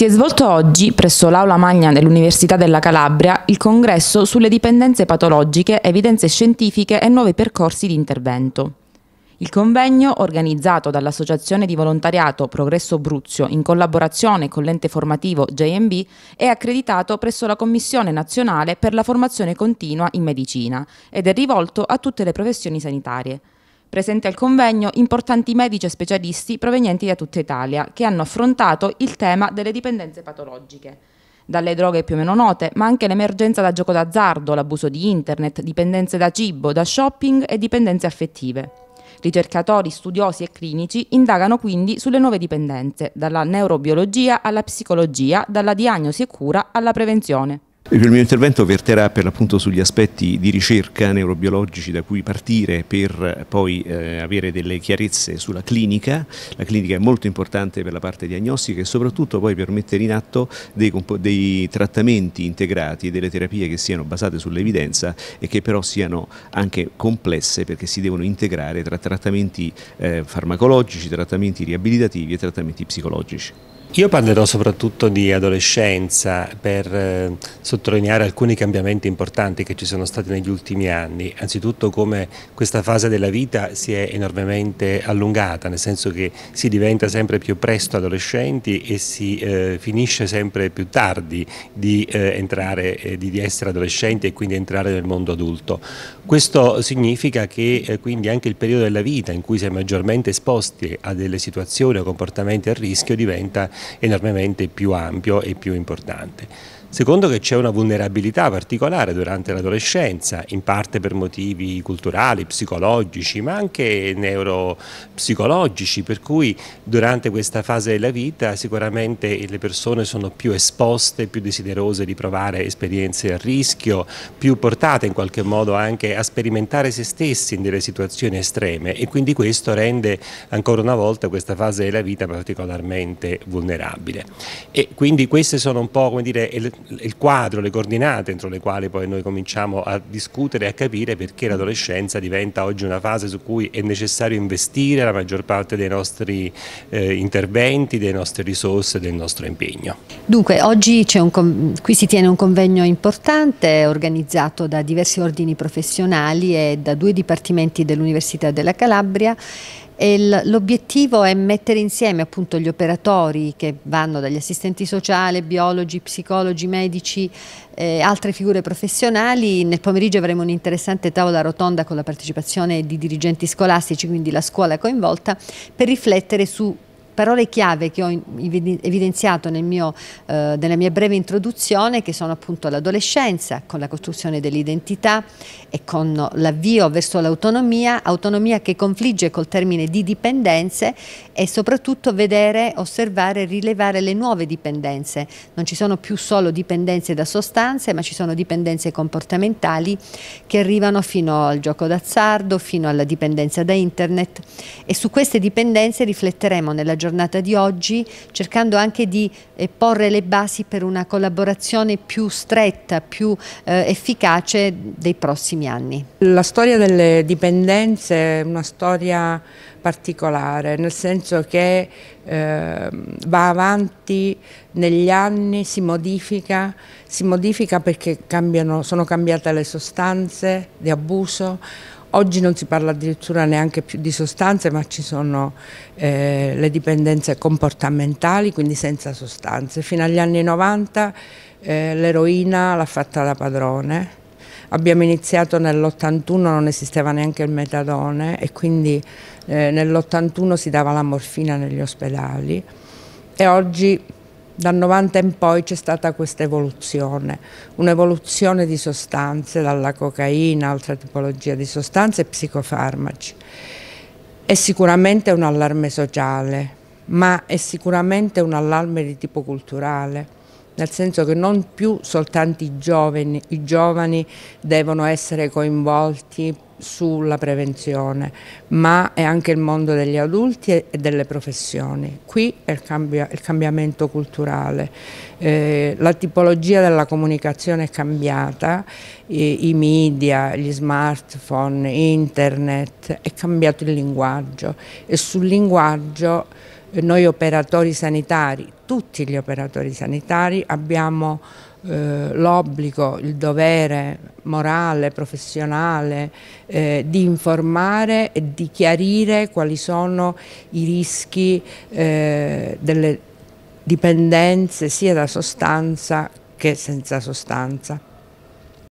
Si è svolto oggi, presso l'Aula Magna dell'Università della Calabria, il congresso sulle dipendenze patologiche, evidenze scientifiche e nuovi percorsi di intervento. Il convegno, organizzato dall'Associazione di Volontariato Progresso Bruzio in collaborazione con l'ente formativo JMB, è accreditato presso la Commissione nazionale per la formazione continua in medicina ed è rivolto a tutte le professioni sanitarie. Presenti al convegno importanti medici e specialisti provenienti da tutta Italia che hanno affrontato il tema delle dipendenze patologiche. Dalle droghe più o meno note, ma anche l'emergenza da gioco d'azzardo, l'abuso di internet, dipendenze da cibo, da shopping e dipendenze affettive. Ricercatori, studiosi e clinici indagano quindi sulle nuove dipendenze, dalla neurobiologia alla psicologia, dalla diagnosi e cura alla prevenzione. Il mio intervento verterà per l'appunto sugli aspetti di ricerca neurobiologici da cui partire per poi eh, avere delle chiarezze sulla clinica. La clinica è molto importante per la parte diagnostica e soprattutto poi per mettere in atto dei, dei trattamenti integrati, delle terapie che siano basate sull'evidenza e che però siano anche complesse perché si devono integrare tra trattamenti eh, farmacologici, trattamenti riabilitativi e trattamenti psicologici. Io parlerò soprattutto di adolescenza per eh, sottolineare alcuni cambiamenti importanti che ci sono stati negli ultimi anni. Anzitutto come questa fase della vita si è enormemente allungata, nel senso che si diventa sempre più presto adolescenti e si eh, finisce sempre più tardi di, eh, entrare, eh, di, di, essere adolescenti e quindi entrare nel mondo adulto. Questo significa che eh, quindi anche il periodo della vita in cui si è maggiormente esposti a delle situazioni o comportamenti a rischio diventa enormemente più ampio e più importante. Secondo che c'è una vulnerabilità particolare durante l'adolescenza, in parte per motivi culturali, psicologici, ma anche neuropsicologici, per cui durante questa fase della vita sicuramente le persone sono più esposte, più desiderose di provare esperienze a rischio, più portate in qualche modo anche a sperimentare se stessi in delle situazioni estreme e quindi questo rende ancora una volta questa fase della vita particolarmente vulnerabile vulnerabile. E quindi queste sono un po' dire, il, il, quadro, le coordinate entro le quali poi noi cominciamo a discutere e a capire perché mm. l'adolescenza diventa oggi una fase su cui è necessario investire la maggior parte dei nostri eh, interventi, delle nostre risorse, del nostro impegno. Dunque oggi un, qui si tiene un convegno importante organizzato da diversi ordini professionali e da due dipartimenti dell'Università della Calabria L'obiettivo è mettere insieme appunto gli operatori che vanno dagli assistenti sociali, biologi, psicologi, medici, eh, altre figure professionali. Nel pomeriggio avremo un'interessante tavola rotonda con la partecipazione di dirigenti scolastici, quindi la scuola coinvolta, per riflettere su parole chiave che ho evidenziato nel mio, eh, nella mia breve introduzione che sono appunto l'adolescenza con la costruzione dell'identità e con l'avvio verso l'autonomia, autonomia che confligge col termine di dipendenze e soprattutto vedere, osservare, rilevare le nuove dipendenze. Non ci sono più solo dipendenze da sostanze ma ci sono dipendenze comportamentali che arrivano fino al gioco d'azzardo, fino alla dipendenza da internet e su queste dipendenze rifletteremo nella giornata giornata di oggi, cercando anche di eh, porre le basi per una collaborazione più stretta, più eh, efficace dei prossimi anni. La storia delle dipendenze è una storia particolare, nel senso che eh, va avanti negli anni, si modifica, si modifica perché cambiano, sono cambiate le sostanze di abuso, Oggi non si parla addirittura neanche più di sostanze, ma ci sono eh, le dipendenze comportamentali, quindi senza sostanze. Fino agli anni 90 eh, l'eroina l'ha fatta da padrone. Abbiamo iniziato nell'81, non esisteva neanche il metadone e quindi eh, nell'81 si dava la morfina negli ospedali e oggi dal 90 in poi c'è stata questa evoluzione, un'evoluzione di sostanze dalla cocaina, altra tipologia di sostanze e psicofarmaci. È sicuramente un allarme sociale, ma è sicuramente un allarme di tipo culturale nel senso che non più soltanto i giovani, i giovani devono essere coinvolti sulla prevenzione, ma è anche il mondo degli adulti e delle professioni. Qui è il, cambia, il cambiamento culturale, eh, la tipologia della comunicazione è cambiata, i, i media, gli smartphone, internet, è cambiato il linguaggio e sul linguaggio noi operatori sanitari, tutti gli operatori sanitari abbiamo eh, l'obbligo, il dovere morale, professionale eh, di informare e di chiarire quali sono i rischi eh, delle dipendenze sia da sostanza che senza sostanza.